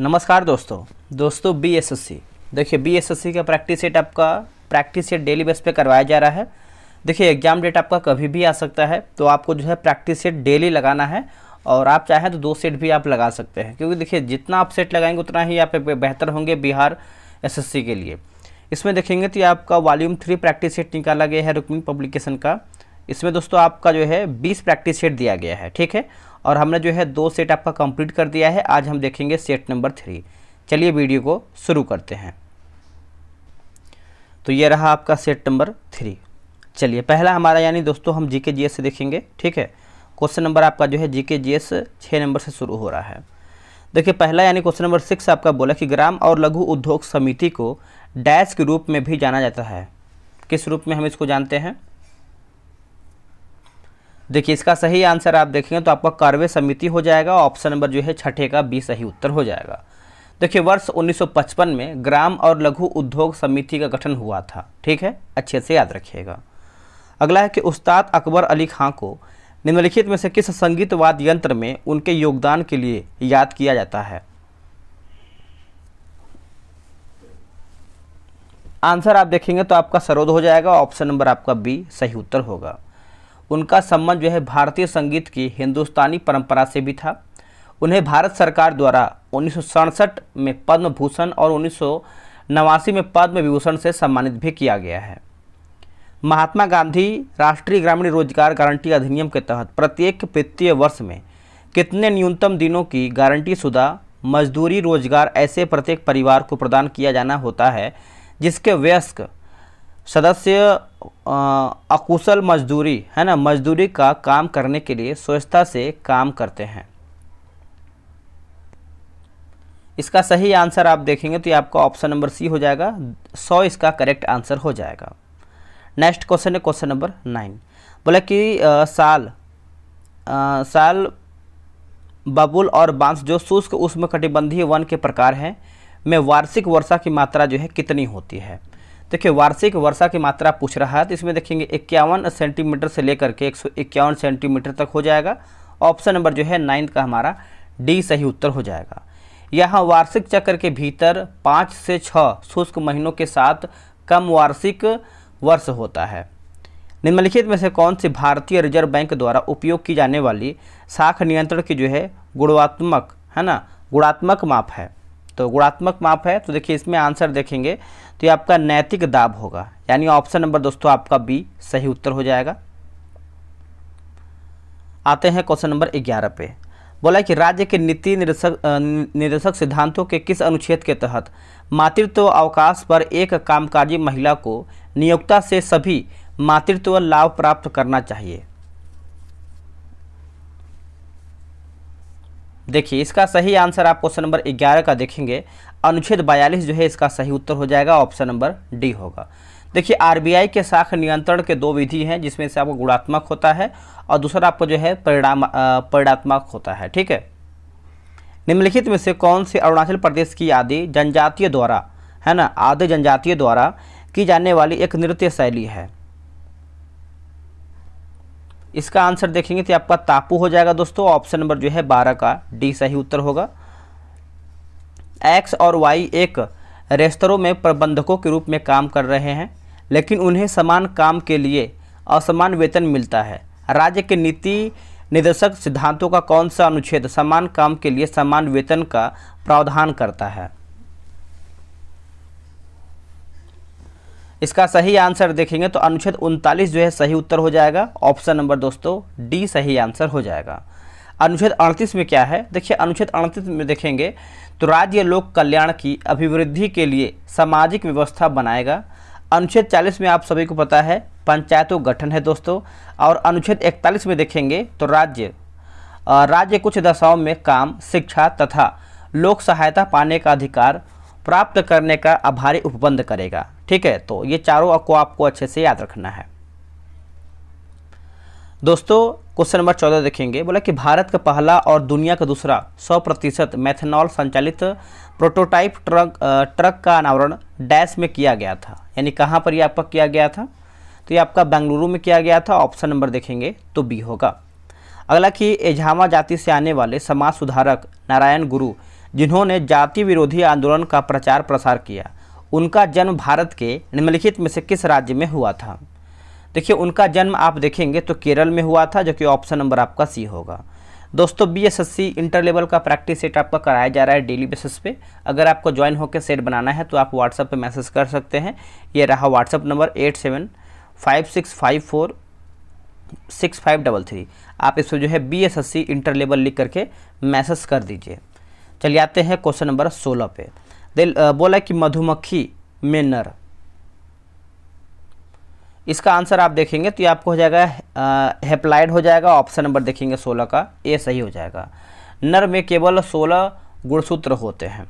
नमस्कार दोस्तों दोस्तों बी एस एस सी देखिए बी एस एस सी का प्रैक्टिस सेट आपका प्रैक्टिस सेट डेली बेस पे करवाया जा रहा है देखिए एग्जाम डेट आपका कभी भी आ सकता है तो आपको जो है प्रैक्टिस सेट डेली लगाना है और आप चाहें तो दो सेट भी आप लगा सकते हैं क्योंकि देखिए जितना आप सेट लगाएंगे उतना ही आप बेहतर होंगे बिहार एस एस सी के लिए इसमें देखेंगे तो आपका वॉल्यूम थ्री प्रैक्टिस सेट निकाला गया है रुक्मिंग पब्लिकेशन का इसमें दोस्तों आपका जो है बीस प्रैक्टिस सेट दिया गया है ठीक है और हमने जो है दो सेट आपका कंप्लीट कर दिया है आज हम देखेंगे सेट नंबर थ्री चलिए वीडियो को शुरू करते हैं तो ये रहा आपका सेट नंबर थ्री चलिए पहला हमारा यानी दोस्तों हम जी के जी एस से देखेंगे ठीक है क्वेश्चन नंबर आपका जो है जीके जी एस छः नंबर से शुरू हो रहा है देखिए पहला यानी क्वेश्चन नंबर सिक्स आपका बोला कि ग्राम और लघु उद्योग समिति को डैश के रूप में भी जाना जाता है किस रूप में हम इसको जानते हैं देखिए इसका सही आंसर आप देखेंगे तो आपका कार्वे समिति हो जाएगा ऑप्शन नंबर जो है छठे का बी सही उत्तर हो जाएगा देखिए वर्ष 1955 में ग्राम और लघु उद्योग समिति का गठन हुआ था ठीक है अच्छे से याद रखिएगा अगला है कि उस्ताद अकबर अली खां को निम्नलिखित में से किस संगीत वाद्य यंत्र में उनके योगदान के लिए याद किया जाता है आंसर आप देखेंगे तो आपका सरोद हो जाएगा ऑप्शन नंबर आपका बी सही उत्तर होगा उनका संबंध जो है भारतीय संगीत की हिंदुस्तानी परंपरा से भी था उन्हें भारत सरकार द्वारा उन्नीस में पद्म भूषण और उन्नीस में पद्म विभूषण से सम्मानित भी किया गया है महात्मा गांधी राष्ट्रीय ग्रामीण रोजगार गारंटी अधिनियम के तहत प्रत्येक वित्तीय वर्ष में कितने न्यूनतम दिनों की गारंटी शुदा मजदूरी रोजगार ऐसे प्रत्येक परिवार को प्रदान किया जाना होता है जिसके वयस्क सदस्य अकुशल मजदूरी है ना मजदूरी का काम करने के लिए स्वच्छता से काम करते हैं इसका सही आंसर आप देखेंगे तो ये आपका ऑप्शन नंबर सी हो जाएगा सौ इसका करेक्ट आंसर हो जाएगा नेक्स्ट क्वेश्चन है क्वेश्चन नंबर नाइन बोला कि आ, साल आ, साल बबुल और बांस जो शुष्क उष्म कटिबंधीय वन के प्रकार हैं में वार्षिक वर्षा की मात्रा जो है कितनी होती है देखिए वार्षिक वर्षा की मात्रा पूछ रहा है तो इसमें देखेंगे इक्यावन सेंटीमीटर से लेकर के एक सेंटीमीटर तक हो जाएगा ऑप्शन नंबर जो है नाइन्थ का हमारा डी सही उत्तर हो जाएगा यहाँ वार्षिक चक्र के भीतर पाँच से छः शुष्क महीनों के साथ कम वार्षिक वर्ष होता है निम्नलिखित में से कौन सी भारतीय रिजर्व बैंक द्वारा उपयोग की जाने वाली साख नियंत्रण की जो है गुणात्मक है ना गुणात्मक माप है तो गुणात्मक माप है तो देखिए इसमें आंसर देखेंगे तो ये आपका नैतिक दाब होगा यानी ऑप्शन नंबर दोस्तों आपका बी सही उत्तर हो जाएगा आते हैं क्वेश्चन नंबर ग्यारह पे बोला कि राज्य के नीति निर्देशक निर्देशक सिद्धांतों के किस अनुच्छेद के तहत मातृत्व अवकाश पर एक कामकाजी महिला को नियोक्ता से सभी मातृत्व लाभ प्राप्त करना चाहिए देखिए इसका सही आंसर आप क्वेश्चन नंबर ग्यारह का देखेंगे अनुच्छेद बयालीस जो है इसका सही उत्तर हो जाएगा ऑप्शन नंबर डी होगा देखिए आरबीआई के शाख नियंत्रण के दो विधि हैं जिसमें से आपको गुणात्मक होता है और दूसरा आपको जो है परिणाम परिणात्मक होता है ठीक है निम्नलिखित में से कौन से अरुणाचल प्रदेश की आदि जनजातीय द्वारा है ना आदि जनजातीय द्वारा की जाने वाली एक नृत्य शैली है इसका आंसर देखेंगे तो आपका तापू हो जाएगा दोस्तों ऑप्शन नंबर जो है बारह का डी सही उत्तर होगा एक्स और वाई एक रेस्तरों में प्रबंधकों के रूप में काम कर रहे हैं लेकिन उन्हें समान काम के लिए असमान वेतन मिलता है राज्य के नीति निर्देशक सिद्धांतों का कौन सा अनुच्छेद समान काम के लिए समान वेतन का प्रावधान करता है इसका सही आंसर देखेंगे तो अनुच्छेद उनतालीस जो है सही उत्तर हो जाएगा ऑप्शन नंबर दोस्तों डी सही आंसर हो जाएगा अनुच्छेद अड़तीस में क्या है देखिए अनुच्छेद अड़तीस में देखेंगे तो राज्य लोक कल्याण की अभिवृद्धि के लिए सामाजिक व्यवस्था बनाएगा अनुच्छेद 40 में आप सभी को पता है पंचायतों गठन है दोस्तों और अनुच्छेद 41 में देखेंगे तो राज्य राज्य कुछ दशाओं में काम शिक्षा तथा लोक सहायता पाने का अधिकार प्राप्त करने का आभारी उपबंध करेगा ठीक है तो ये चारों को आपको अच्छे से याद रखना है दोस्तों क्वेश्चन नंबर चौदह देखेंगे बोला कि भारत का पहला और दुनिया का दूसरा 100 प्रतिशत मैथेनॉल संचालित प्रोटोटाइप ट्रक ट्रक का अनावरण डैश में किया गया था यानी कहाँ पर ये आपका किया गया था तो ये आपका बेंगलुरु में किया गया था ऑप्शन नंबर देखेंगे तो बी होगा अगला कि एझामा जाति से आने वाले समाज सुधारक नारायण गुरु जिन्होंने जाति विरोधी आंदोलन का प्रचार प्रसार किया उनका जन्म भारत के निम्नलिखित में से किस राज्य में हुआ था देखिए उनका जन्म आप देखेंगे तो केरल में हुआ था जो कि ऑप्शन नंबर आपका सी होगा दोस्तों B S S C inter level का प्रैक्टिस सेट आपका कराया जा रहा है डेली बेसिस पे अगर आपको ज्वाइन होकर सेट बनाना है तो आप व्हाट्सएप पे मैसेज कर सकते हैं ये रहा WhatsApp number eight seven five six five four six five double three आप इस पर जो है B S S C inter level लिख करके मैसेज कर दीजिए चलिए आते हैं क्वेश्चन नंबर सोलह पे दिल बोला कि मधुमक्खी में नर इसका आंसर आप देखेंगे तो ये आपको हो जाएगा हेप्लाइड हो जाएगा ऑप्शन नंबर देखेंगे सोलह का ए सही हो जाएगा नर में केवल सोलह गुणसूत्र होते हैं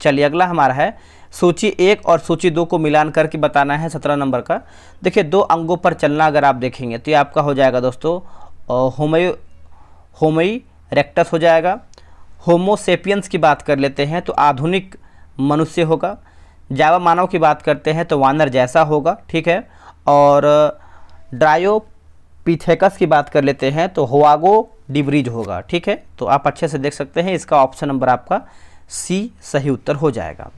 चलिए अगला हमारा है सूची एक और सूची दो को मिलान करके बताना है सत्रह नंबर का देखिए दो अंगों पर चलना अगर आप देखेंगे तो ये आपका हो जाएगा दोस्तों होमयो होमई रेक्टस हो जाएगा होमोसेपियंस की बात कर लेते हैं तो आधुनिक मनुष्य होगा जावा मानव की बात करते हैं तो वानर जैसा होगा ठीक है और ड्रायोपिथेकस की बात कर लेते हैं तो होआगो डिब्रिज होगा ठीक है तो आप अच्छे से देख सकते हैं इसका ऑप्शन नंबर आपका सी सही उत्तर हो जाएगा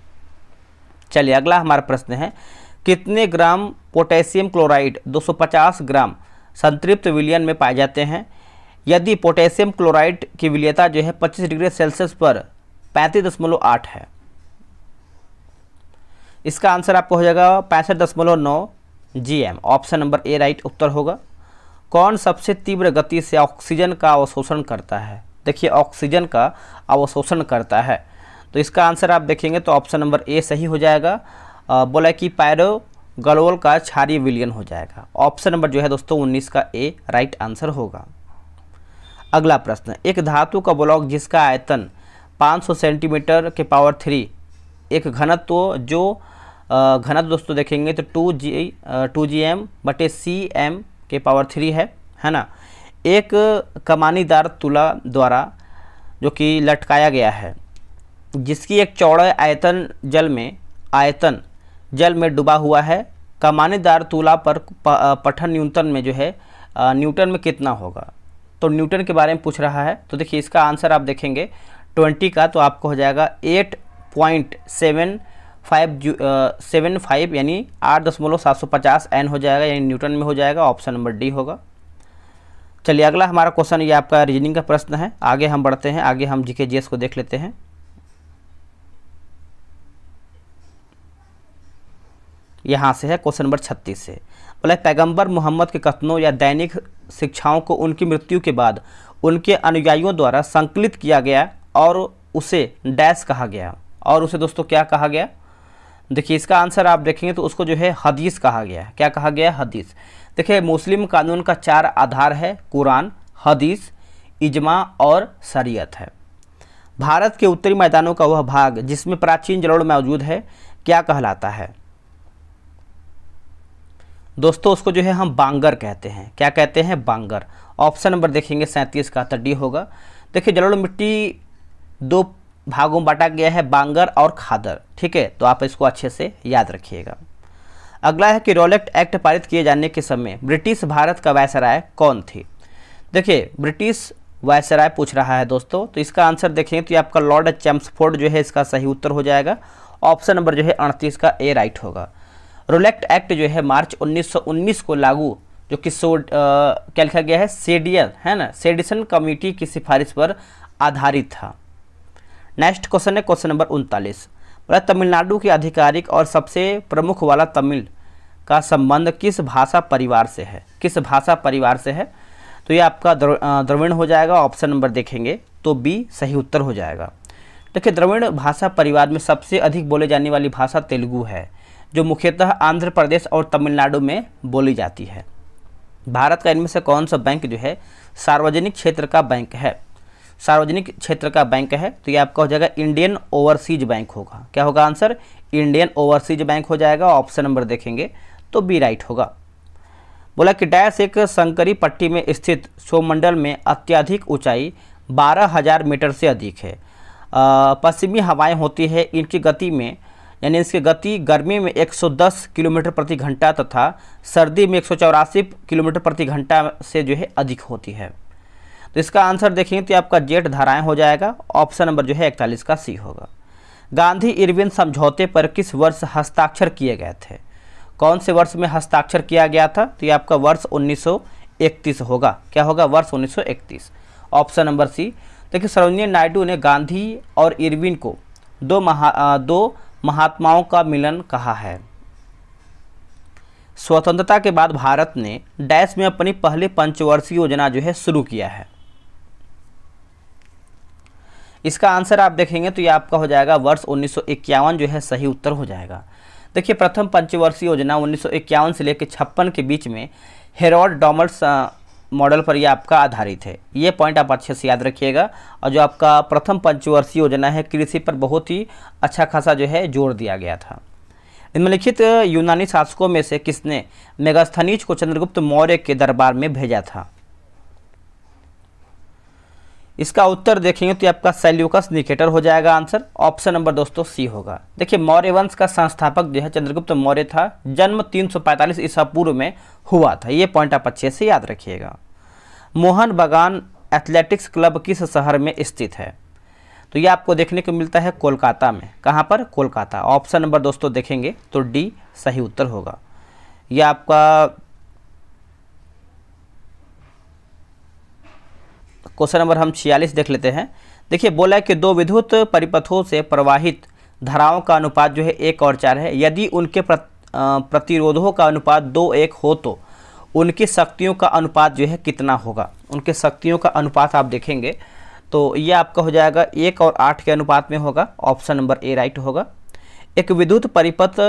चलिए अगला हमारा प्रश्न है कितने ग्राम पोटेशियम क्लोराइड 250 ग्राम संतृप्त विलियन में पाए जाते हैं यदि पोटेशियम क्लोराइड की विलयता जो है 25 डिग्री सेल्सियस पर 35.8 है इसका आंसर आपको हो जाएगा पैंसठ दशमलव नौ G M option number A right उत्तर होगा कौन सबसे तीव्र गति से ऑक्सीजन का अवशोषण करता है देखिए ऑक्सीजन का अवशोषण करता है तो इसका आंसर आप देखेंगे तो ऑप्शन नंबर ए सही हो जाएगा आ, बोला कि पैरो गलोल का क्षारी विलियन हो जाएगा ऑप्शन नंबर जो है दोस्तों 19 का ए राइट आंसर होगा अगला प्रश्न एक धातु का ब्लॉक जिसका आयतन 500 सेंटीमीटर के पावर थ्री एक घनत्व जो घनत्व दोस्तों देखेंगे तो two G two G M बटे सी एम के पावर थ्री है है ना एक कमानीदार तुला द्वारा जो कि लटकाया गया है जिसकी एक चौड़े आयतन जल में आयतन जल में डूबा हुआ है कमानीदार तुला पर पठन न्यूनतन में जो है न्यूटन में कितना होगा तो न्यूटन के बारे में पूछ रहा है तो देखिए इसका आंसर आप देखेंगे ट्वेंटी का तो आपको हो जाएगा एट पॉइंट सेवन फाइव जू सेवन फाइव यानी आठ दशमलव सात सौ पचास एन हो जाएगा यानी न्यूटन में हो जाएगा ऑप्शन नंबर डी होगा चलिए अगला हमारा क्वेश्चन ये आपका रीजनिंग का प्रश्न है आगे हम बढ़ते हैं आगे हम जीके जीएस को देख लेते हैं यहाँ से है क्वेश्चन नंबर छत्तीस से बोले पैगंबर मोहम्मद के कथनों या दैनिक शिक्षाओं को उनकी मृत्यु के बाद उनके अनुयायियों द्वारा संकलित किया गया और उसे डैश कहा गया और उसे दोस्तों क्या कहा गया देखिए इसका आंसर आप देखेंगे तो उसको जो है हदीस कहा गया क्या कहा गया हदीस देखिए मुस्लिम कानून का चार आधार है कुरान हदीस इजमा और शरीयत है भारत के उत्तरी मैदानों का वह भाग जिसमें प्राचीन जलोड़ मौजूद है क्या कहलाता है दोस्तों उसको जो है हम बांगर कहते हैं क्या कहते हैं बांगर ऑप्शन नंबर देखेंगे सैंतीस का तो डी होगा देखिए जलोड़ मिट्टी दो भागों में बांटा गया है बांगर और खादर ठीक है तो आप इसको अच्छे से याद रखिएगा अगला है कि रोलेक्ट एक्ट पारित किए जाने के समय ब्रिटिश भारत का वायसराय कौन थी देखिए ब्रिटिश वायसराय पूछ रहा है दोस्तों तो इसका आंसर देखेंगे तो ये आपका लॉर्ड चैम्सफोर्ड जो है इसका सही उत्तर हो जाएगा ऑप्शन नंबर जो है अड़तीस का ए राइट होगा रोलेक्ट एक्ट जो है मार्च 1919 को लागू जो कि सो क्या लिखा गया है सेडियन है ना सेडिसन कमिटी की सिफारिश पर आधारित था नेक्स्ट क्वेश्चन है क्वेश्चन नंबर उनतालीस बोला तमिलनाडु के आधिकारिक और सबसे प्रमुख वाला तमिल का संबंध किस भाषा परिवार से है किस भाषा परिवार से है तो ये आपका द्रविण हो जाएगा ऑप्शन नंबर देखेंगे तो बी सही उत्तर हो जाएगा देखिए द्रविण भाषा परिवार में सबसे अधिक बोले जाने वाली भाषा तेलुगु है जो मुख्यतः आंध्र प्रदेश और तमिलनाडु में बोली जाती है भारत का इनमें से कौन सा बैंक जो है सार्वजनिक क्षेत्र का बैंक है सार्वजनिक क्षेत्र का बैंक है तो ये आपका हो जाएगा इंडियन ओवरसीज बैंक होगा क्या होगा आंसर इंडियन ओवरसीज बैंक हो जाएगा ऑप्शन नंबर देखेंगे तो बी राइट होगा बोला कि डैश एक संकरी पट्टी में स्थित सोमंडल में अत्यधिक ऊंचाई बारह हजार मीटर से अधिक है पश्चिमी हवाएं होती है इनकी गति में यानी इसकी गति गर्मी में 110 किलोमीटर प्रति घंटा तथा सर्दी में एक किलोमीटर प्रति घंटा से जो है अधिक होती है तो इसका आंसर देखेंगे तो आपका जेट धाराएं हो जाएगा ऑप्शन नंबर जो है इकतालीस का सी होगा गांधी इरविन समझौते पर किस वर्ष हस्ताक्षर किए गए थे कौन से वर्ष में हस्ताक्षर किया गया था तो ये आपका वर्ष उन्नीस होगा क्या होगा वर्ष उन्नीस ऑप्शन नंबर सी देखिए सरोजनी नायडू ने गांधी और इरविन को दो महा दो महात्माओं का मिलन कहा है स्वतंत्रता के बाद भारत ने डैश में अपनी पहली पंचवर्षीय योजना जो है शुरू किया है इसका आंसर आप देखेंगे तो ये आपका हो जाएगा वर्ष उन्नीस जो है सही उत्तर हो जाएगा देखिए प्रथम पंचवर्षीय योजना उन्नीस से लेकर छप्पन के बीच में हेरोड डॉमर्स मॉडल पर यह आपका आधारित है ये पॉइंट आप अच्छे से याद रखिएगा और जो आपका प्रथम पंचवर्षीय योजना है कृषि पर बहुत ही अच्छा खासा जो है जोर दिया गया था निम्नलिखित यूनानी शासकों में से किसने मेगास्थनीज को चंद्रगुप्त मौर्य के दरबार में भेजा था इसका उत्तर देखेंगे तो आपका सेल्यूकस निकेटर हो जाएगा आंसर ऑप्शन नंबर दोस्तों सी होगा देखिए मौर्य वंश का संस्थापक जो है चंद्रगुप्त मौर्य था जन्म 345 ईसा पूर्व में हुआ था ये पॉइंट आप अच्छे से याद रखिएगा मोहन बगान एथलेटिक्स क्लब किस शहर में स्थित है तो ये आपको देखने को मिलता है कोलकाता में कहाँ पर कोलकाता ऑप्शन नंबर दोस्तों देखेंगे तो डी सही उत्तर होगा यह आपका क्वेश्चन नंबर हम छियालीस देख लेते हैं देखिए बोला है कि दो विद्युत परिपथों से प्रवाहित धाराओं का अनुपात जो है एक और चार है यदि उनके प्रत, प्रतिरोधों का अनुपात दो एक हो तो उनकी शक्तियों का अनुपात जो है कितना होगा उनके शक्तियों का अनुपात आप देखेंगे तो ये आपका हो जाएगा एक और आठ के अनुपात में होगा ऑप्शन नंबर ए राइट होगा एक विद्युत परिपथ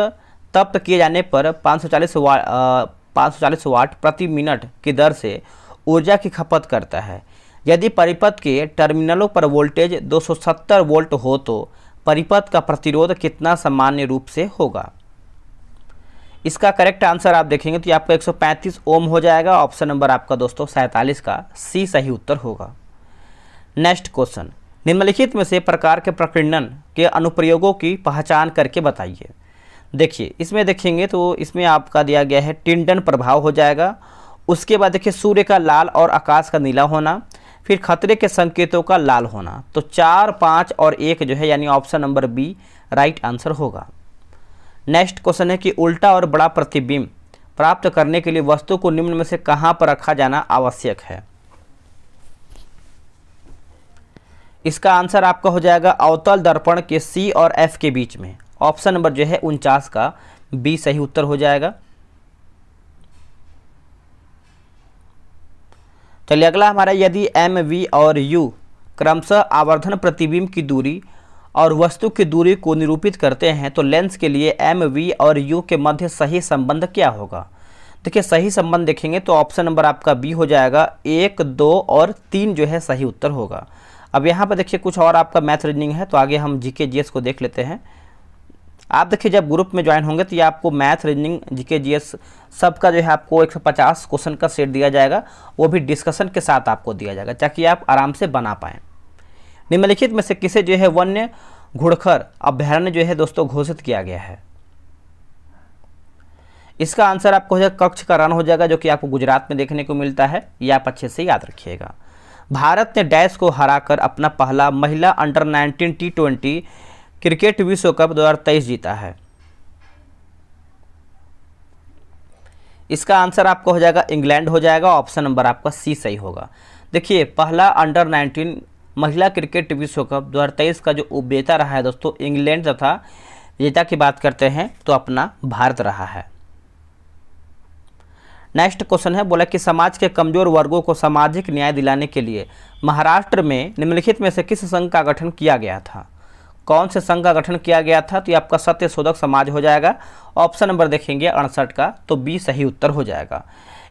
तप्त किए जाने पर 540 वाट 540 वाट प्रति मिनट की दर से ऊर्जा की खपत करता है यदि परिपथ के टर्मिनलों पर वोल्टेज 270 वोल्ट हो तो परिपथ का प्रतिरोध कितना सामान्य रूप से होगा इसका करेक्ट आंसर आप देखेंगे तो आपका 135 ओम हो जाएगा ऑप्शन नंबर आपका दोस्तों सैंतालीस का सी सही उत्तर होगा नेक्स्ट क्वेश्चन निम्नलिखित में से प्रकार के प्रकीर्णन के अनुप्रयोगों की पहचान करके बताइए देखिए इसमें देखेंगे तो इसमें आपका दिया गया है टिंडन प्रभाव हो जाएगा उसके बाद देखिए सूर्य का लाल और आकाश का नीला होना फिर खतरे के संकेतों का लाल होना तो चार पाँच और एक जो है यानी option number B right answer होगा नेक्स्ट क्वेश्चन है कि उल्टा और बड़ा प्रतिबिंब प्राप्त करने के लिए वस्तु को निम्न में से कहाँ पर रखा जाना आवश्यक है इसका आंसर आपका हो जाएगा अवतल दर्पण के सी और एफ के बीच में ऑप्शन नंबर जो है उनचास का बी सही उत्तर हो जाएगा चलिए अगला हमारा यदि एम वी और यू क्रमशः आवर्धन प्रतिबिंब की दूरी और वस्तु की दूरी को निरूपित करते हैं तो लेंस के लिए एम वी और यू के मध्य सही संबंध क्या होगा देखिए सही संबंध देखेंगे तो ऑप्शन नंबर आपका बी हो जाएगा एक दो और तीन जो है सही उत्तर होगा अब यहाँ पर देखिए कुछ और आपका मैथ रीजनिंग है तो आगे हम जी के जी एस को देख लेते हैं आप देखिए जब ग्रुप में ज्वाइन होंगे तो ये आपको मैथ रीजनिंग जीके जी सब का जो है आपको 150 क्वेश्चन का सेट दिया जाएगा वो भी डिस्कशन के साथ आपको दिया जाएगा ताकि आप आराम से बना पाएँ निम्नलिखित में से किसे जो है वन्य घुड़खर अभ्यारण्य जो है दोस्तों घोषित किया गया है इसका आंसर आपको कक्ष का रन हो जाएगा जो कि आपको गुजरात में देखने को मिलता है ये आप अच्छे से याद रखिएगा भारत ने डैश को हराकर अपना पहला महिला अंडर 19 टी ट्वेंटी क्रिकेट विश्व कप 2023 जीता है इसका आंसर आपको हो जाएगा इंग्लैंड हो जाएगा ऑप्शन नंबर आपका सी सही होगा देखिए पहला अंडर 19 महिला क्रिकेट विश्व कप 2023 का जो उपजेता रहा है दोस्तों इंग्लैंड तथा जेता की बात करते हैं तो अपना भारत रहा है नेक्स्ट क्वेश्चन है बोला कि समाज के कमजोर वर्गों को सामाजिक न्याय दिलाने के लिए महाराष्ट्र में निम्नलिखित में से किस संघ का गठन किया गया था कौन से संघ का गठन किया गया था तो ये आपका सत्य शोधक समाज हो जाएगा ऑप्शन नंबर देखेंगे अड़सठ का तो बी सही उत्तर हो जाएगा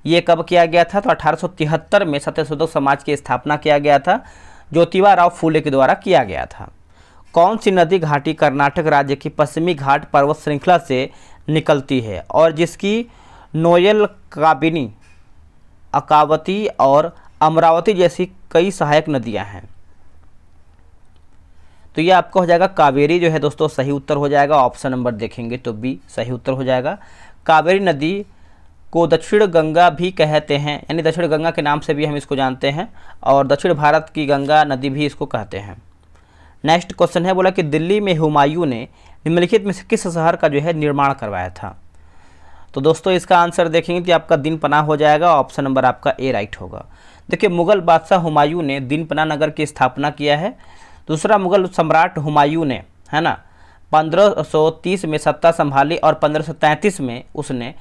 ये कब किया गया था तो अठारह में सत्यशोधक समाज की स्थापना किया गया था ज्योतिबा राव फूले के द्वारा किया गया था कौन सी नदी घाटी कर्नाटक राज्य की पश्चिमी घाट पर्वत श्रृंखला से निकलती है और जिसकी नोयल काबिनी अकावती और अमरावती जैसी कई सहायक नदियां हैं तो ये आपका हो जाएगा कावेरी जो है दोस्तों सही उत्तर हो जाएगा ऑप्शन नंबर देखेंगे तो बी सही उत्तर हो जाएगा कावेरी नदी को दक्षिण गंगा भी कहते हैं यानी दक्षिण गंगा के नाम से भी हम इसको जानते हैं और दक्षिण भारत की गंगा नदी भी इसको कहते हैं नेक्स्ट क्वेश्चन है बोला कि दिल्ली में हुमायूं ने निम्नलिखित में से किस शहर का जो है निर्माण करवाया था तो दोस्तों इसका आंसर देखेंगे कि आपका दिन पना हो जाएगा ऑप्शन नंबर आपका ए राइट होगा देखिए मुगल बादशाह हुमायूं ने दिन पना नगर की स्थापना किया है दूसरा मुगल सम्राट हुमायूं ने है ना 1530 में सत्ता संभाली और 1533 में उसने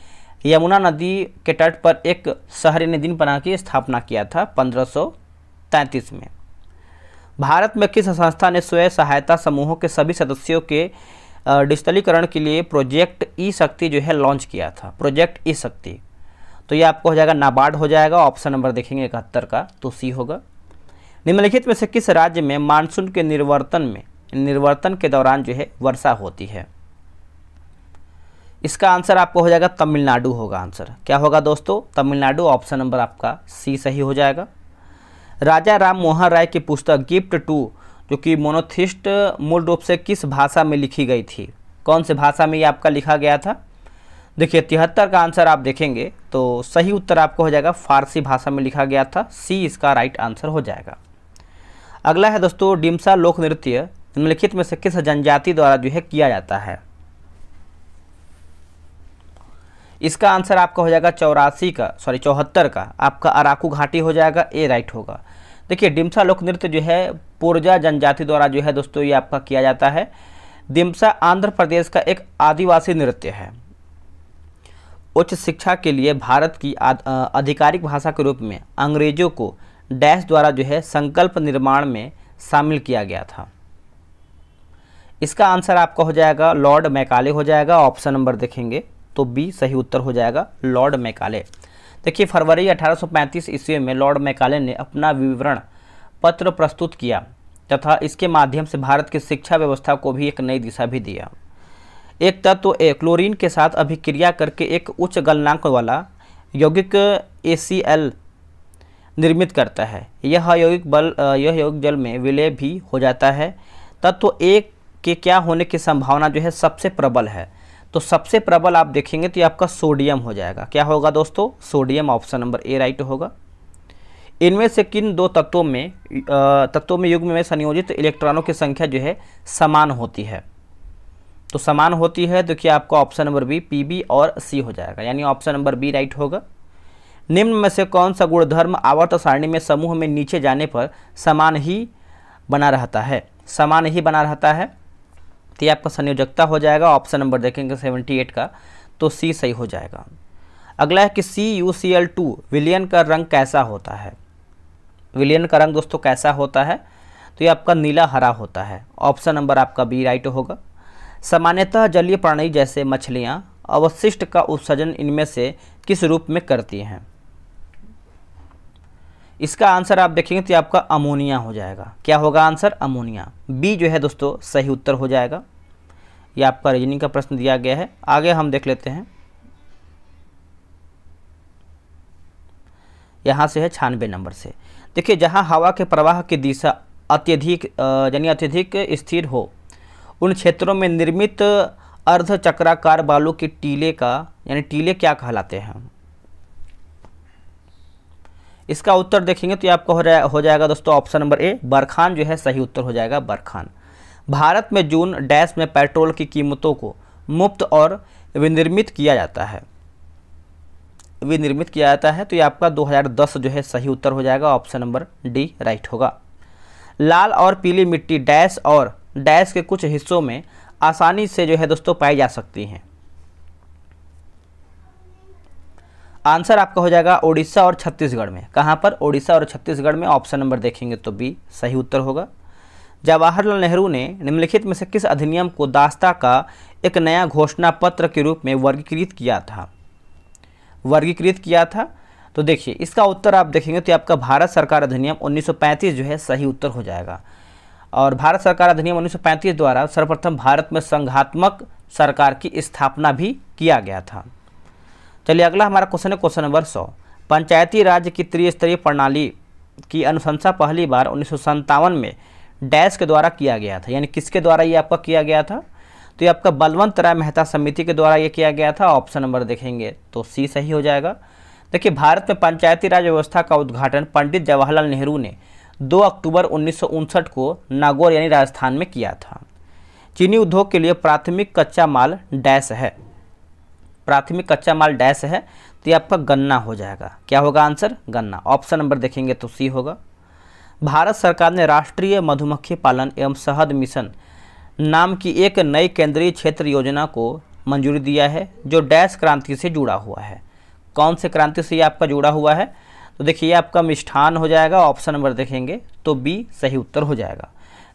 यमुना नदी के तट पर एक शहर दिन बना की स्थापना किया था 1533 में भारत में किस संस्था ने स्वयं सहायता समूहों के सभी सदस्यों के डिजिटलीकरण के लिए प्रोजेक्ट ई शक्ति जो है लॉन्च किया था प्रोजेक्ट ई शक्ति तो ये आपको हो जाएगा नाबार्ड हो जाएगा ऑप्शन नंबर देखेंगे इकहत्तर का तो सी होगा निम्नलिखित में से किस राज्य में मानसून के निर्वर्तन में निर्वर्तन के दौरान जो है वर्षा होती है इसका आंसर आपको हो जाएगा तमिलनाडु होगा आंसर क्या होगा दोस्तों तमिलनाडु ऑप्शन नंबर आपका सी सही हो जाएगा राजा राम मोहन राय की पुस्तक गिफ्ट टू जो कि मोनोथिस्ट मूल रूप से किस भाषा में लिखी गई थी कौन से भाषा में ये आपका लिखा गया था देखिए तिहत्तर का आंसर आप देखेंगे तो सही उत्तर आपको हो जाएगा फारसी भाषा में लिखा गया था सी इसका राइट आंसर हो जाएगा अगला है दोस्तों डिमसा लोक नृत्य निम्नलिखित में से किस जनजाति द्वारा जो है किया जाता है इसका आंसर आपका हो जाएगा चौरासी का सॉरी चौहत्तर का आपका अराकू घाटी हो जाएगा ए राइट होगा देखिए डिमसा लोक नृत्य जो है पूर्जा जनजाति द्वारा जो है दोस्तों ये आपका किया जाता है डिमसा आंध्र प्रदेश का एक आदिवासी नृत्य है उच्च शिक्षा के लिए भारत की आधिकारिक भाषा के रूप में अंग्रेजों को डैश द्वारा जो है संकल्प निर्माण में शामिल किया गया था इसका आंसर आपका हो जाएगा लॉर्ड मैकाले हो जाएगा ऑप्शन नंबर देखेंगे तो बी सही उत्तर हो जाएगा लॉर्ड मैकाले देखिए फरवरी 1835 ईस्वी में लॉर्ड मैकाले ने अपना विवरण पत्र प्रस्तुत किया तथा इसके माध्यम से भारत की शिक्षा व्यवस्था को भी एक नई दिशा भी दिया एक तत्व ए क्लोरीन के साथ अभिक्रिया करके एक उच्च गलनांक वाला यौगिक ए निर्मित करता है यह यौगिक बल यह यौगिक जल में विलय भी हो जाता है तत्व एक के क्या होने की संभावना जो है सबसे प्रबल है तो सबसे प्रबल आप देखेंगे तो ये आपका सोडियम हो जाएगा क्या होगा दोस्तों sodium option number A right होगा इनमें से किन दो तत्वों में तत्वों में युग्म में संयोजित इलेक्ट्रॉनों की संख्या जो है समान होती है तो समान होती है तो क्या आपका ऑप्शन नंबर बी बी और सी हो जाएगा यानी ऑप्शन नंबर बी राइट होगा निम्न में से कौन सा गुणधर्म आवर्त सारणी में समूह में नीचे जाने पर समान ही बना रहता है समान ही बना रहता है तो ये आपका संयोजकता हो जाएगा ऑप्शन नंबर देखेंगे सेवेंटी एट का तो सी सही हो जाएगा अगला है कि C U C L two विलियन का रंग कैसा होता है विलियन का रंग दोस्तों कैसा होता है तो ये आपका नीला हरा होता है ऑप्शन नंबर आपका बी राइट होगा सामान्यतः जलीय प्राणी जैसे मछलियाँ अवशिष्ट का उत्सर्जन इनमें से किस रूप में करती हैं इसका आंसर आप देखेंगे तो आपका अमोनिया हो जाएगा क्या होगा आंसर अमोनिया बी जो है दोस्तों सही उत्तर हो जाएगा ये आपका रीजनिंग का प्रश्न दिया गया है आगे हम देख लेते हैं यहाँ से है छानबे नंबर से देखिए जहाँ हवा के प्रवाह की दिशा अत्यधिक यानी अत्यधिक स्थिर हो उन क्षेत्रों में निर्मित अर्धचक्राकार बालों के टीले का यानी टीले क्या कहलाते हैं इसका उत्तर देखेंगे तो ये आपका हो हो जाएगा दोस्तों ऑप्शन नंबर ए बरखान जो है सही उत्तर हो जाएगा बरखान भारत में जून डैश में पेट्रोल की कीमतों को मुफ्त और विनिर्मित किया जाता है विनिर्मित किया जाता है तो ये आपका 2010 जो है सही उत्तर हो जाएगा ऑप्शन नंबर डी राइट होगा लाल और पीली मिट्टी डैश और डैश के कुछ हिस्सों में आसानी से जो है दोस्तों पाई जा सकती हैं आंसर आपका हो जाएगा ओडिशा और छत्तीसगढ़ में कहाँ पर ओडिशा और छत्तीसगढ़ में ऑप्शन नंबर देखेंगे तो बी सही उत्तर होगा जवाहरलाल नेहरू ने निम्नलिखित में से किस अधिनियम को दास्ता का एक नया घोषणा पत्र के रूप में वर्गीकृत किया था वर्गीकृत किया था तो देखिए इसका उत्तर आप देखेंगे तो आपका भारत सरकार अधिनियम 1935 जो है सही उत्तर हो जाएगा और भारत सरकार अधिनियम 1935 द्वारा सर्वप्रथम भारत में संघात्मक सरकार की स्थापना भी किया गया था चलिए अगला हमारा क्वेश्चन है क्वेश्चन नंबर सौ पंचायती राज की त्रिस्तरीय प्रणाली की अनुशंसा पहली बार उन्नीस में डैश के द्वारा किया गया था यानी किसके द्वारा ये आपका किया गया था तो ये आपका बलवंत राय मेहता समिति के द्वारा ये किया गया था ऑप्शन नंबर देखेंगे तो सी सही हो जाएगा देखिए भारत में पंचायती राज व्यवस्था का उद्घाटन पंडित जवाहरलाल नेहरू ने 2 अक्टूबर उन्नीस को नागौर यानी राजस्थान में किया था चीनी उद्योग के लिए प्राथमिक कच्चा माल डैश है प्राथमिक कच्चा माल डैश है तो ये आपका गन्ना हो जाएगा क्या होगा आंसर गन्ना ऑप्शन नंबर देखेंगे तो सी होगा भारत सरकार ने राष्ट्रीय मधुमक्खी पालन एवं शहद मिशन नाम की एक नई केंद्रीय क्षेत्र योजना को मंजूरी दिया है जो डैश क्रांति से जुड़ा हुआ है कौन से क्रांति से ये आपका जुड़ा हुआ है तो देखिए आपका मिष्ठान हो जाएगा ऑप्शन नंबर देखेंगे तो बी सही उत्तर हो जाएगा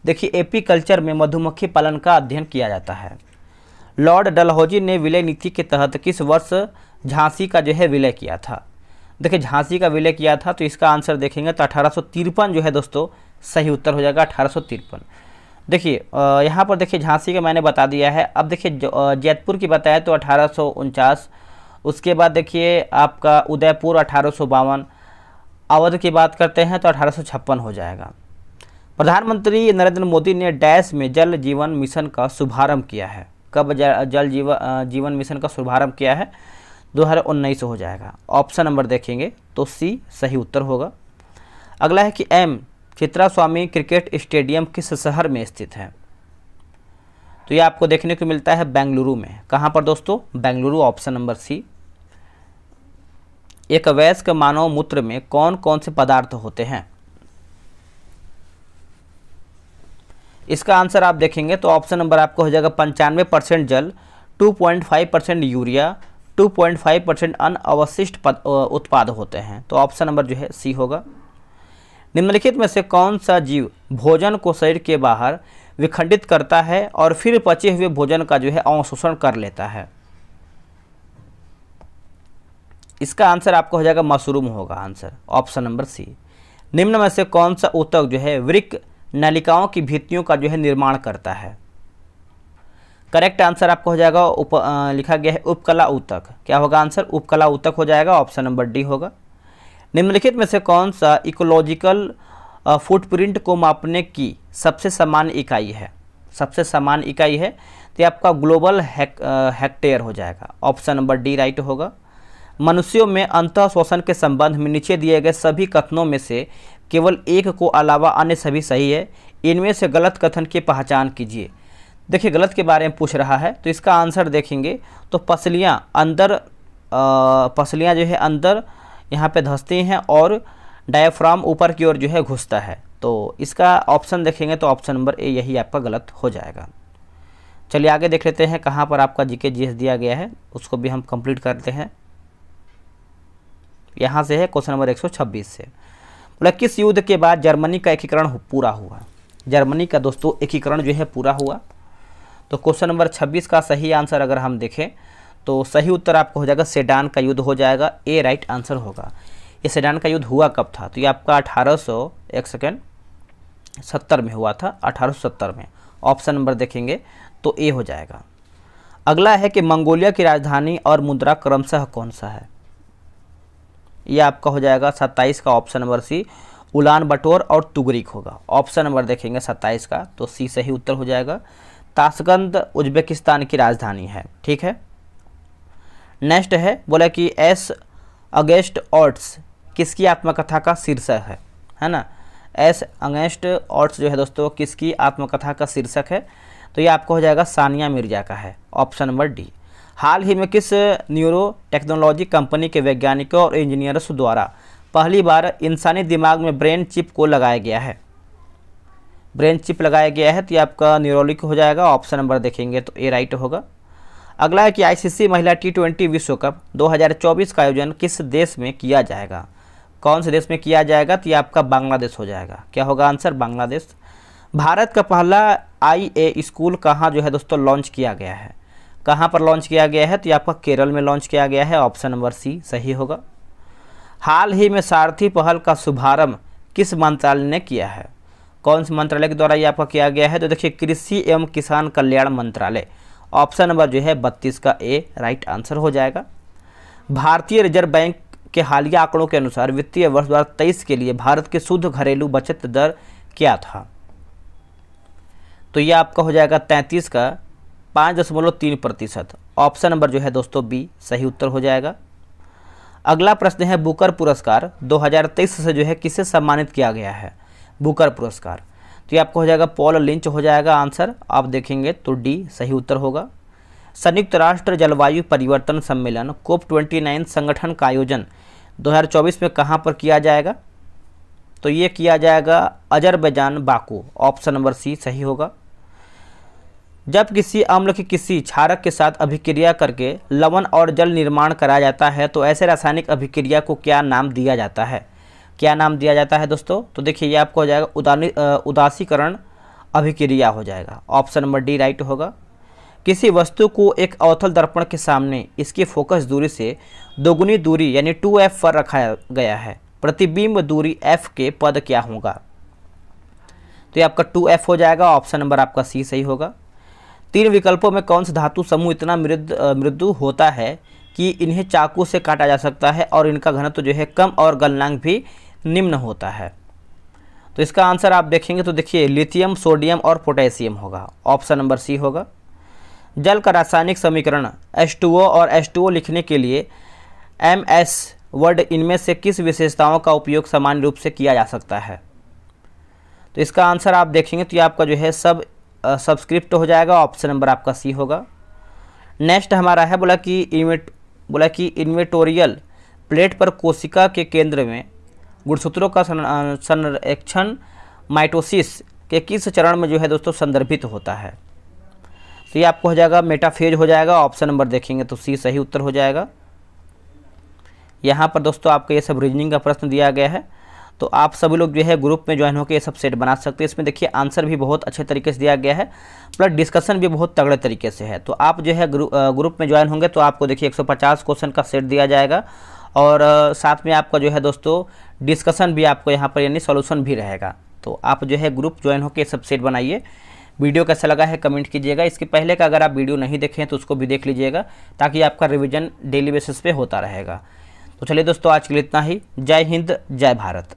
देखिए एपी कल्चर में मधुमक्खी पालन का अध्ययन किया जाता है लॉर्ड डलहौजी ने विलय नीति के तहत किस वर्ष झांसी का जो है विलय किया था देखिए झांसी का विलय किया था तो इसका आंसर देखेंगे तो अठारह जो है दोस्तों सही उत्तर हो जाएगा अठारह देखिए यहाँ पर देखिए झांसी का मैंने बता दिया है अब देखिए जैतपुर की बताया तो अठारह उसके बाद देखिए आपका उदयपुर अठारह अवध की बात करते हैं तो अठारह हो जाएगा प्रधानमंत्री नरेंद्र मोदी ने डैश में जल जीवन मिशन का शुभारंभ किया है कब जल जीव जीवन मिशन का शुभारंभ किया है दो हज़ार उन्नीस हो जाएगा ऑप्शन नंबर देखेंगे तो सी सही उत्तर होगा अगला है कि M Chitra Swamy cricket stadium किस शहर में स्थित है तो ये आपको देखने को मिलता है बेंगलुरु में कहाँ पर दोस्तों बेंगलुरु ऑप्शन नंबर सी एक वयस्क मानव मूत्र में कौन कौन से पदार्थ होते हैं इसका आंसर आप देखेंगे तो ऑप्शन नंबर आपको हो जाएगा पंचानवे परसेंट जल 2.5 परसेंट यूरिया 2.5 परसेंट अन अवशिष्ट उत्पाद होते हैं तो ऑप्शन नंबर जो है सी होगा निम्नलिखित में से कौन सा जीव भोजन को शरीर के बाहर विखंडित करता है और फिर पचे हुए भोजन का जो है अवशोषण कर लेता है इसका आंसर आपको हो जाएगा मशरूम होगा आंसर ऑप्शन नंबर सी निम्न में से कौन सा उतक जो है वृक्ष नलिकाओं की भित्तियों का जो है निर्माण करता है करेक्ट आंसर आपको हो जाएगा उप लिखा गया है उपकला ऊतक क्या होगा आंसर उपकला ऊतक हो जाएगा ऑप्शन नंबर डी होगा निम्नलिखित में से कौन सा इकोलॉजिकल फुटप्रिंट को मापने की सबसे समान इकाई है सबसे समान इकाई है तो आपका ग्लोबल हेक, हेक्टेयर हो जाएगा ऑप्शन नंबर डी राइट होगा मनुष्यों में अंत शोषण के संबंध में नीचे दिए गए सभी कथनों में से केवल एक को अलावा अन्य सभी सही है इनमें से गलत कथन की पहचान कीजिए देखिए गलत के बारे में पूछ रहा है तो इसका आंसर देखेंगे तो पसलियाँ अंदर पसलियाँ जो है अंदर यहाँ पे धंसती हैं और डायफ्राम ऊपर की ओर जो है घुसता है तो इसका ऑप्शन देखेंगे तो ऑप्शन नंबर ए यही आपका गलत हो जाएगा चलिए आगे देख लेते हैं कहाँ पर आपका जीके जीएस दिया गया है उसको भी हम कंप्लीट करते हैं यहाँ से है क्वेश्चन नंबर 126 से मतलब किस युद्ध के बाद जर्मनी का एकीकरण पूरा हुआ जर्मनी का दोस्तों एकीकरण जो है पूरा हुआ तो क्वेश्चन नंबर 26 का सही आंसर अगर हम देखें तो सही उत्तर आपको हो जाएगा सेडान का युद्ध हो जाएगा ए राइट आंसर होगा ये सेडान का युद्ध हुआ कब था तो ये आपका अठारह एक सेकेंड सत्तर में हुआ था अठारह में ऑप्शन नंबर देखेंगे तो ए हो जाएगा अगला है कि मंगोलिया की राजधानी और मुद्रा क्रमशः कौन सा है ये आपका हो जाएगा सत्ताईस का ऑप्शन नंबर सी उलान बटोर और तुगरिक होगा ऑप्शन नंबर देखेंगे सत्ताईस का तो सी सही उत्तर हो जाएगा ताशकंद उज्बेकिस्तान की राजधानी है ठीक है नेक्स्ट है बोला कि एस अगेंस्ट ऑर्ट्स किसकी आत्मकथा का शीर्षक है है ना एस अगेंस्ट ऑर्ट्स जो है दोस्तों किसकी आत्मकथा का शीर्षक है तो ये आपको हो जाएगा सानिया मिर्जा का है ऑप्शन नंबर डी हाल ही में किस न्यूरो टेक्नोलॉजी कंपनी के वैज्ञानिकों और इंजीनियर्स द्वारा पहली बार इंसानी दिमाग में ब्रेन चिप को लगाया गया है ब्रेन चिप लगाया गया है तो ये आपका न्यूरोलिक हो जाएगा ऑप्शन नंबर देखेंगे तो ए राइट होगा अगला है कि आईसीसी महिला टी ट्वेंटी विश्व कप 2024 का आयोजन किस देश में किया जाएगा कौन से देश में किया जाएगा तो ये आपका बांग्लादेश हो जाएगा क्या होगा आंसर बांग्लादेश भारत का पहला आई ए स्कूल कहाँ जो है दोस्तों लॉन्च किया गया है कहाँ पर लॉन्च किया गया है तो ये आपका केरल में लॉन्च किया गया है ऑप्शन नंबर सी सही होगा हाल ही में सारथी पहल का शुभारंभ किस मंत्रालय ने किया है कौन से मंत्रालय के द्वारा ये आपका किया गया है तो देखिए कृषि एवं किसान कल्याण मंत्रालय ऑप्शन नंबर जो है बत्तीस का ए राइट आंसर हो जाएगा भारतीय रिजर्व बैंक के हालिया आंकड़ों के अनुसार वित्तीय वर्ष दो के लिए भारत के शुद्ध घरेलू बचत दर क्या था तो यह आपका हो जाएगा तैंतीस का पाँच दशमलव तीन प्रतिशत ऑप्शन नंबर जो है दोस्तों बी सही उत्तर हो जाएगा अगला प्रश्न है बुकर पुरस्कार 2023 से जो है किसे सम्मानित किया गया है बुकर पुरस्कार तो ये आपको हो जाएगा पॉल लिंच हो जाएगा आंसर आप देखेंगे तो डी सही उत्तर होगा संयुक्त राष्ट्र जलवायु परिवर्तन सम्मेलन कोप ट्वेंटी संगठन का आयोजन दो में कहाँ पर किया जाएगा तो ये किया जाएगा Azerbaijan Baku option number C सही होगा जब किसी अम्ल की किसी क्षारक के साथ अभिक्रिया करके लवण और जल निर्माण कराया जाता है तो ऐसे रासायनिक अभिक्रिया को क्या नाम दिया जाता है क्या नाम दिया जाता है दोस्तों तो देखिए ये आपको हो जाएगा उदानी उदासीकरण अभिक्रिया हो जाएगा ऑप्शन नंबर डी राइट होगा किसी वस्तु को एक अवथल दर्पण के सामने इसकी फोकस दूरी से दोगुनी दूरी यानी टू एफ पर रखा गया है प्रतिबिंब दूरी एफ के पद क्या होगा तो ये आपका टू एफ हो जाएगा ऑप्शन नंबर आपका सी सही होगा तीन विकल्पों में कौन सा धातु समूह इतना मृद मृदु होता है कि इन्हें चाकू से काटा जा सकता है और इनका घनत्व तो जो है कम और गलनांक भी निम्न होता है तो इसका आंसर आप देखेंगे तो देखिए लिथियम सोडियम और पोटेशियम होगा ऑप्शन नंबर सी होगा जल का रासायनिक समीकरण एस और एस लिखने के लिए एम एस वर्ड इनमें से किस विशेषताओं का उपयोग सामान्य रूप से किया जा सकता है तो इसका आंसर आप देखेंगे तो ये आपका जो है सब सब्सक्रिप्ट हो जाएगा ऑप्शन नंबर आपका सी होगा नेक्स्ट हमारा है बोला कि इमेट बोला कि इन्वेटोरियल प्लेट पर कोशिका के केंद्र में गुणसूत्रों का संरक्षण माइटोसिस के किस चरण में जो है दोस्तों संदर्भित होता है तो ये आपको हो जाएगा मेटाफेज हो जाएगा ऑप्शन नंबर देखेंगे तो सी सही उत्तर हो जाएगा यहाँ पर दोस्तों आपका ये सब रीजनिंग का प्रश्न दिया गया है तो आप सभी लोग जो है ग्रुप में ज्वाइन होकर ये सब सेट बना सकते हैं इसमें देखिए आंसर भी बहुत अच्छे तरीके से दिया गया है प्लस डिस्कशन भी बहुत तगड़े तरीके से है तो आप जो है ग्रुप में ज्वाइन होंगे तो आपको देखिए 150 क्वेश्चन का सेट दिया जाएगा और साथ में आपका जो है दोस्तों डिस्कशन भी आपको यहाँ पर यानी सोल्यूशन भी रहेगा तो आप जो है ग्रुप ज्वाइन होकर सब सेट बनाइए वीडियो कैसा लगा है कमेंट कीजिएगा इसके पहले का अगर आप वीडियो नहीं देखें तो उसको भी देख लीजिएगा ताकि आपका रिविजन डेली बेसिस पे होता रहेगा तो चलिए दोस्तों आज के लिए इतना ही जय हिंद जय भारत